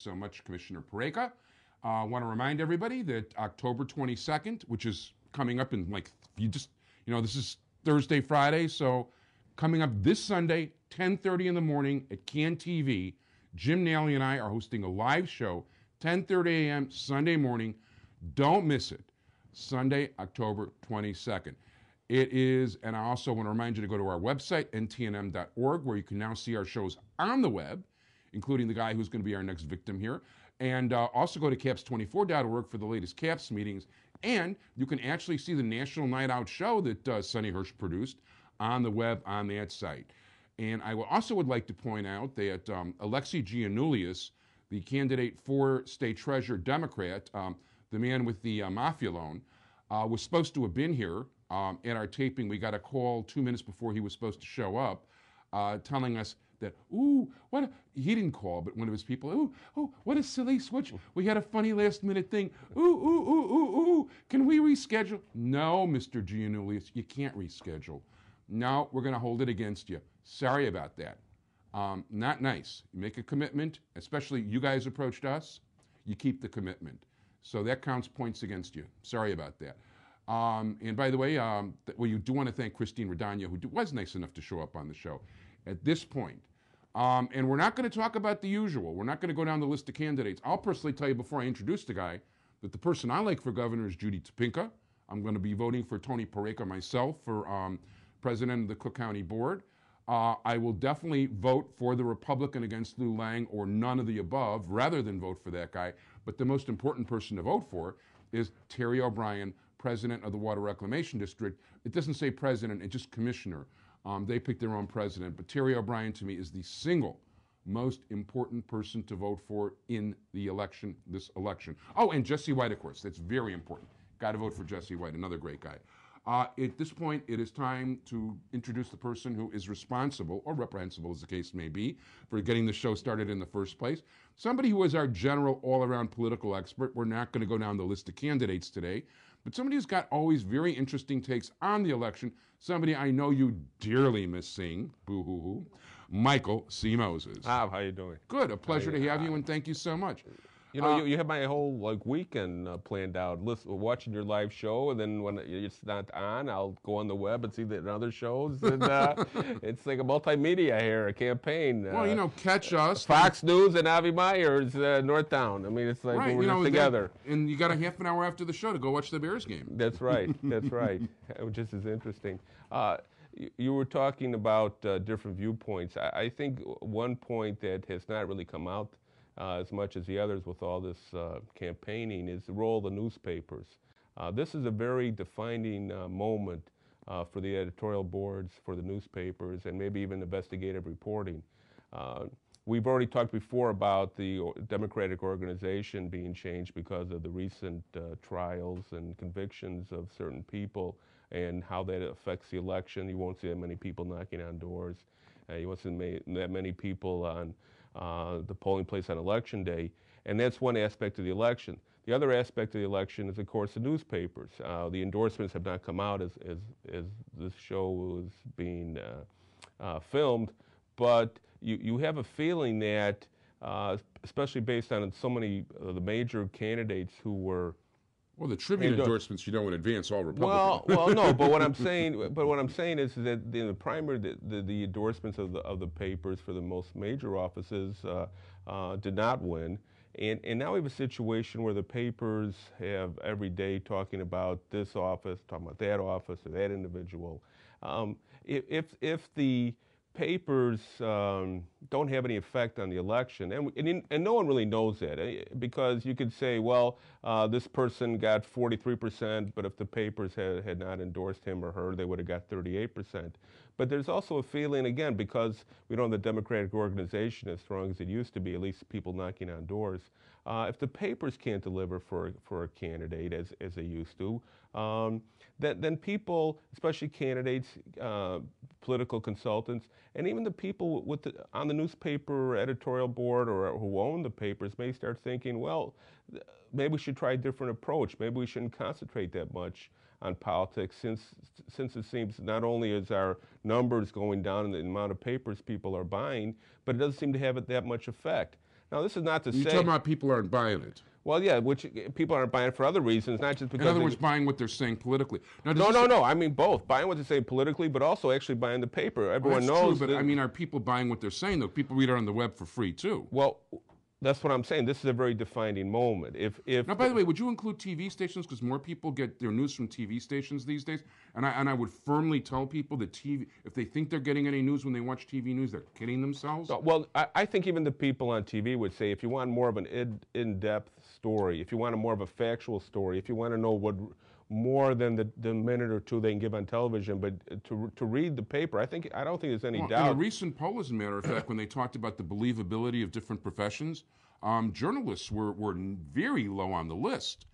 so much, Commissioner Pareka. Uh, I uh, want to remind everybody that October 22nd, which is coming up in like, you just, you know, this is Thursday, Friday. So coming up this Sunday, 10.30 in the morning at Can TV, Jim Nally and I are hosting a live show, 10.30 a.m. Sunday morning. Don't miss it. Sunday, October 22nd. It is, and I also want to remind you to go to our website, ntnm.org, where you can now see our shows on the web including the guy who's going to be our next victim here. And uh, also go to caps24.org for the latest CAPS meetings. And you can actually see the National Night Out show that uh, Sonny Hirsch produced on the web on that site. And I also would like to point out that um, Alexi the candidate for state treasurer Democrat, um, the man with the uh, mafia loan, uh, was supposed to have been here um, at our taping. We got a call two minutes before he was supposed to show up uh, telling us that, ooh, what a, he didn't call, but one of his people, ooh, ooh, what a silly switch. We had a funny last minute thing. Ooh, ooh, ooh, ooh, ooh, can we reschedule? No, Mr. Giannulis, you can't reschedule. No, we're going to hold it against you. Sorry about that. Um, not nice. You make a commitment, especially you guys approached us, you keep the commitment. So that counts points against you. Sorry about that. Um, and by the way, um, th- well, you do want to thank Christine Redania, who was nice enough to show up on the show. At this point, um, and we're not going to talk about the usual. We're not going to go down the list of candidates. I'll personally tell you before I introduce the guy that the person I like for governor is Judy Topinka. I'm going to be voting for Tony Pareko myself for um, president of the Cook County Board. Uh, I will definitely vote for the Republican against Lou Lang or none of the above rather than vote for that guy. But the most important person to vote for is Terry O'Brien, president of the Water Reclamation District. It doesn't say president, it just commissioner. Um, they picked their own president. But Terry O'Brien, to me, is the single most important person to vote for in the election, this election. Oh, and Jesse White, of course. That's very important. Got to vote for Jesse White, another great guy. Uh, at this point, it is time to introduce the person who is responsible, or reprehensible as the case may be, for getting the show started in the first place. Somebody who is our general all around political expert. We're not going to go down the list of candidates today, but somebody who's got always very interesting takes on the election. Somebody I know you dearly miss seeing. Boo hoo hoo. Michael C. Moses. Bob, how you doing? Good. A pleasure you, to have uh, you, and thank you so much. You know, you, um, you my whole like weekend uh, planned out, watching your live show, and then when it's not on, I'll go on the web and see the other shows. And uh, it's like a multimedia here, a campaign. Uh, well, uh, you know, catch us Fox News and Avi Meyer's uh, Northtown. I mean, it's like right, we're know, together. and you got a half an hour after the show to go watch the Bears game. That's right. That's right. Just as interesting uh, you were talking about uh, different viewpoints. I, think one point that has not really come out uh, as much as the others with all this uh, campaigning is the role of the newspapers. Uh, this is a very defining uh, moment for the editorial boards, for the newspapers, and maybe even investigative reporting. we've already talked before about the Democratic organization being changed because of the recent trials and convictions of certain people and how that affects the election. You won't see that many people knocking on doors. Uh, you won't see that many people on uh, the polling place on election day. And that's one aspect of the election. The other aspect of the election is, of course, the newspapers. Uh, the endorsements have not come out as, as, as this show was being uh, uh, filmed, but you, you have a feeling that, uh, especially based on so many of the major candidates who were well, the tribute uh, endorsements you know in advance all Republican. Well, well, no, but what I'm saying, but what I'm saying is that in the primary, the, the, the endorsements of the of the papers for the most major offices uh, uh, did not win, and and now we have a situation where the papers have every day talking about this office, talking about that office or that individual. Um, if if the papers um, don't have any effect on the election, and, and, and no one really knows that eh, because you could say, well, uh, this person got 43 percent, but if the papers had, had not endorsed him or her, they would have got 38 percent. But there's also a feeling, again, because we don't have the democratic organization as strong as it used to be, at least people knocking on doors, uh, if the papers can't deliver for, for a candidate as, as they used to, um, then, then people, especially candidates, uh, political consultants, and even the people with the, on the newspaper editorial board or who own the papers may start thinking, well, maybe we should try a different approach. Maybe we shouldn't concentrate that much on politics since, since it seems not only is our numbers going down in the amount of papers people are buying, but it doesn't seem to have that much effect. Now, this is not to You're say. You're talking about people aren't buying it. Well, yeah, which people aren't buying it for other reasons, not just because. In other words, buying what they're saying politically. Now, no, no, no. I mean both buying what they're saying politically, but also actually buying the paper. Everyone well, knows. True, but I mean, are people buying what they're saying though? People read it on the web for free too. Well, that's what I'm saying. This is a very defining moment. If if now, by the way, would you include TV stations? Because more people get their news from TV stations these days. And I and I would firmly tell people that TV, if they think they're getting any news when they watch TV news, they're kidding themselves. Uh, well, I, I think even the people on TV would say, if you want more of an in depth story, if you want a more of a factual story, if you want to know what more than the, the minute or two they can give on television. But to, to read the paper, I think I don't think there's any well, doubt. In a recent poll, as a matter of fact, when they talked about the believability of different professions, um, journalists were, were very low on the list.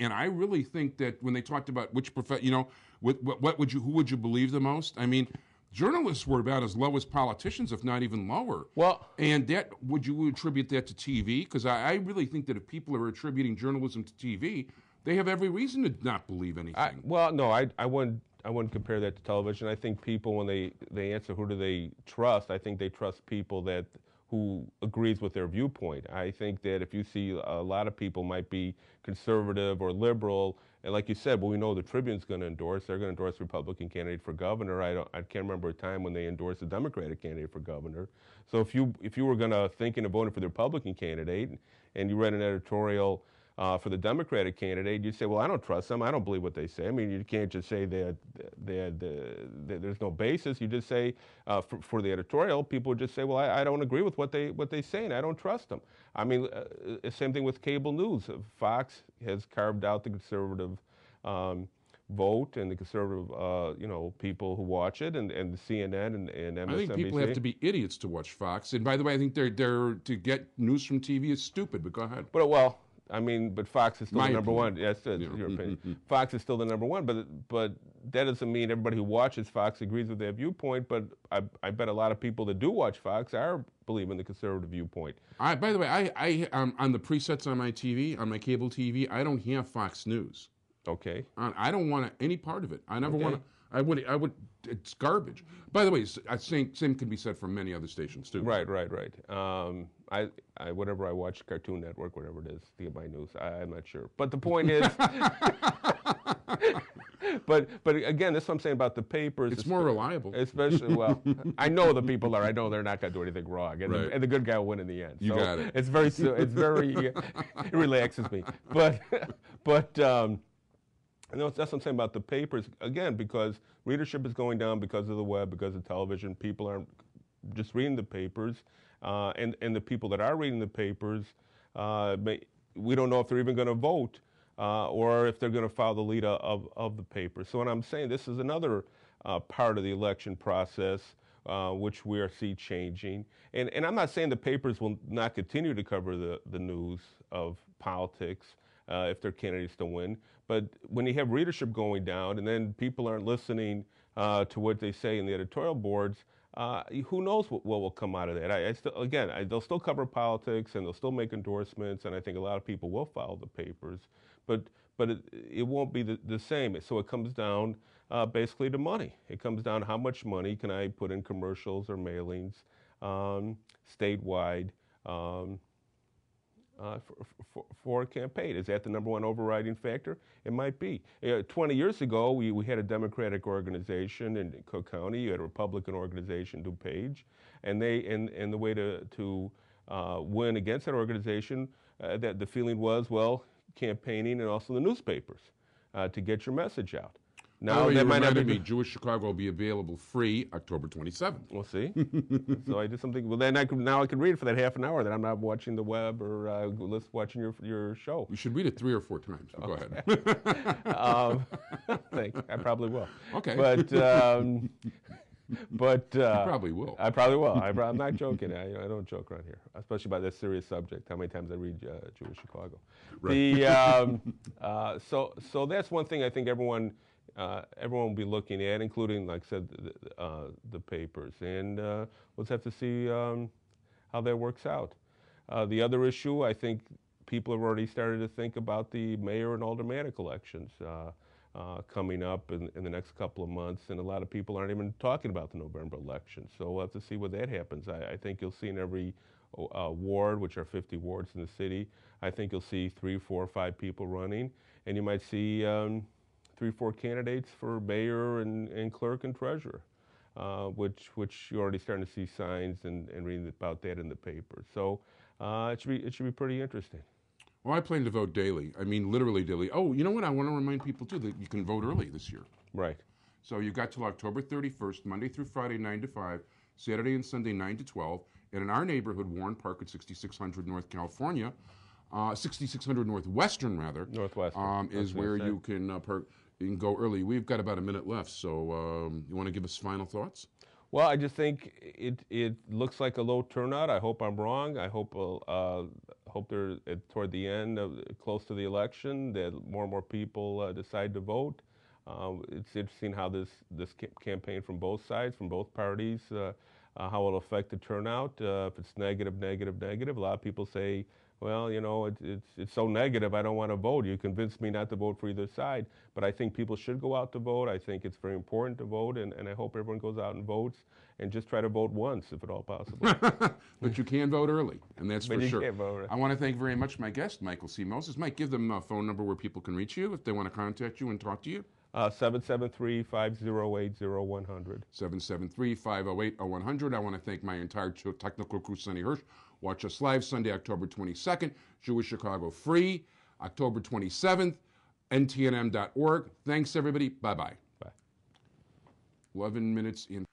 And, I really think that when they talked about which profession, you know, what, what, what would you, who would you believe the most? I mean, journalists were about as low as politicians, if not even lower. Well, and that would you attribute that to TV? Because I, I, really think that if people are attributing journalism to TV, they have every reason to not believe anything. I, well, no, I, I wouldn't. I wouldn't compare that to television. I think people, when they, they answer who do they trust, I think they trust people that who agrees with their viewpoint. I think that if you see a lot of people might be conservative or liberal, and like you said, well, we know the Tribune's going to endorse. They're going to endorse Republican candidate for governor. I don't. I can't remember a time when they endorsed a Democratic candidate for governor. So if you if you were going to thinking of voting for the Republican candidate, and you read an editorial uh, for the Democratic candidate, you say, well, I don't trust them. I don't believe what they say. I mean, you can't just say that there's no basis. You just say uh, for, for, the editorial, people just say, well, I, I, don't agree with what they what they say, and I don't trust them. I mean, uh, uh same thing with cable news. Uh, Fox has carved out the conservative. Um, vote and the conservative, uh, you know, people who watch it and, and CNN and, and MSNBC. I think people have to be idiots to watch Fox. And by the way, I think they're, they're to get news from TV is stupid, but go ahead. But, well, I mean, but Fox is still My the number opinion. one. Yes, yeah. your opinion. Mm-hmm, mm-hmm. Fox is still the number one, but but that doesn't mean everybody who watches Fox agrees with their viewpoint. But I, I bet a lot of people that do watch Fox are believe in the conservative viewpoint. I, by the way, I, I um, on the presets on my TV, on my cable TV, I don't hear Fox News. Okay. I, I don't want any part of it. I never okay. want to. I would. I would. It's garbage. By the way, I think same can be said for many other stations too. Right, right, right. Um, I, I, whatever I watch, Cartoon Network, whatever it is, to my news. I, am not sure, but the point is. but but again, that's what I'm saying about the papers. It's more reliable, especially. Well, I know the people are. I know they're not going to do anything wrong, and, right. the, and, the, good guy will win in the end. You got it. It's very. It's very. it relaxes me, but but. Um, and that's what I'm saying about the papers, again, because readership is going down because of the web, because of television. People aren't just reading the papers. Uh, and, and the people that are reading the papers, uh, may, we don't know if they're even going to vote uh, or if they're going to file the lead of, of the paper. So, what I'm saying, this is another uh, part of the election process uh, which we are see changing. And, and I'm not saying the papers will not continue to cover the, the news of politics, uh, if they're candidates to win. But when you have readership going down and then people aren't listening uh, to what they say in the editorial boards, uh, who knows what, what, will come out of that? I, I still, again, I, they'll still cover politics and they'll still make endorsements, and I think a lot of people will follow the papers, but but it, it won't be the, the, same. So it comes down uh, basically to money. It comes down how much money can I put in commercials or mailings um, statewide. Um, uh, for, for, for, a campaign. Is that the number one overriding factor? It might be. Uh, 20 years ago, we, we had a Democratic organization in Cook County, you had a Republican organization, DuPage, and, they, and, and the way to, to uh, win against that organization, uh, that the feeling was, well, campaigning and also the newspapers uh, to get your message out. Now that might not be Jewish Chicago will be available free October 27th. We'll see. so I did something. Well, then I could now I can read it for that half an hour that I'm not watching the web or uh, watching your your show. You should read it three or four times. Okay. Go ahead. um, thanks. I probably will. Okay. But. Um, but uh, probably will. I probably will. I, am not joking. I, I, don't joke around here, especially about this serious subject. How many times I read uh, Jewish Chicago? Right. The, um, uh, so so that's one thing I think everyone uh, everyone will be looking at, including, like I said, the, uh, the papers. And uh, will just have to see um, how that works out. Uh, the other issue, I think people have already started to think about the mayor and aldermanic elections uh, uh, coming up in, in, the next couple of months, and a lot of people aren't even talking about the November election. So we'll have to see what that happens. I, I think you'll see in every ward, which are 50 wards in the city, I think you'll see three, four, five people running, and you might see. Um, three, four candidates for mayor and, and clerk and treasurer, uh, which which you're already starting to see signs and, and reading about that in the paper. So uh, it should be it should be pretty interesting. Well, I plan to vote daily. I mean, literally daily. Oh, you know what? I want to remind people too that you can vote early this year. Right. So you've got till October 31st, Monday through Friday, nine to five, Saturday and Sunday, nine to twelve, and in our neighborhood, Warren Park at 6600 North California. Uh, 6600 Northwestern, rather. Northwestern. Um, is where you can uh, per- you can go early. We've got about a minute left, so um, you want to give us final thoughts? Well, I just think it it looks like a low turnout. I hope I'm wrong. I hope uh, uh hope they're uh, toward the end, of, close to the election, that more and more people uh, decide to vote. Uh, it's interesting how this this campaign from both sides, from both parties uh, how it'll affect the turnout. Uh, if it's negative, negative, negative, a lot of people say, well, you know, it, it's, it's so negative, I don't want to vote. You convinced me not to vote for either side. But I think people should go out to vote. I think it's very important to vote, and, and I hope everyone goes out and votes and just try to vote once, if at all possible. but you can vote early, and that's but for sure. Vote. I want to thank very much my guest, Michael C. Moses. Mike, give them a uh, phone number where people can reach you if they want to contact you and talk to you. Uh, 773-508-0100. 773-508-0100. I want to thank my entire technical crew, Sunny Hirsch. Watch us live Sunday, October 22nd, Jewish Chicago Free, October 27th, ntnm.org. Thanks, everybody. Bye-bye. Bye. 11 minutes in.